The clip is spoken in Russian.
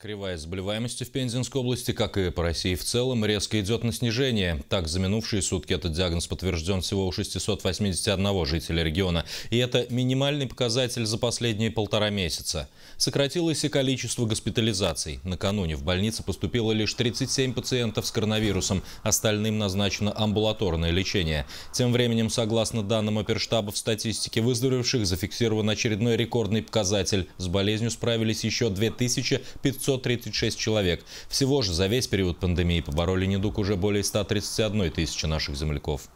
Кривая заболеваемости в Пензенской области, как и по России в целом, резко идет на снижение. Так, за минувшие сутки этот диагноз подтвержден всего у 681 жителя региона. И это минимальный показатель за последние полтора месяца. Сократилось и количество госпитализаций. Накануне в больнице поступило лишь 37 пациентов с коронавирусом. Остальным назначено амбулаторное лечение. Тем временем, согласно данным оперштаба в статистике выздоровевших, зафиксирован очередной рекордный показатель. С болезнью справились еще 2500 536 человек. Всего же за весь период пандемии побороли недуг уже более 131 тысячи наших земляков.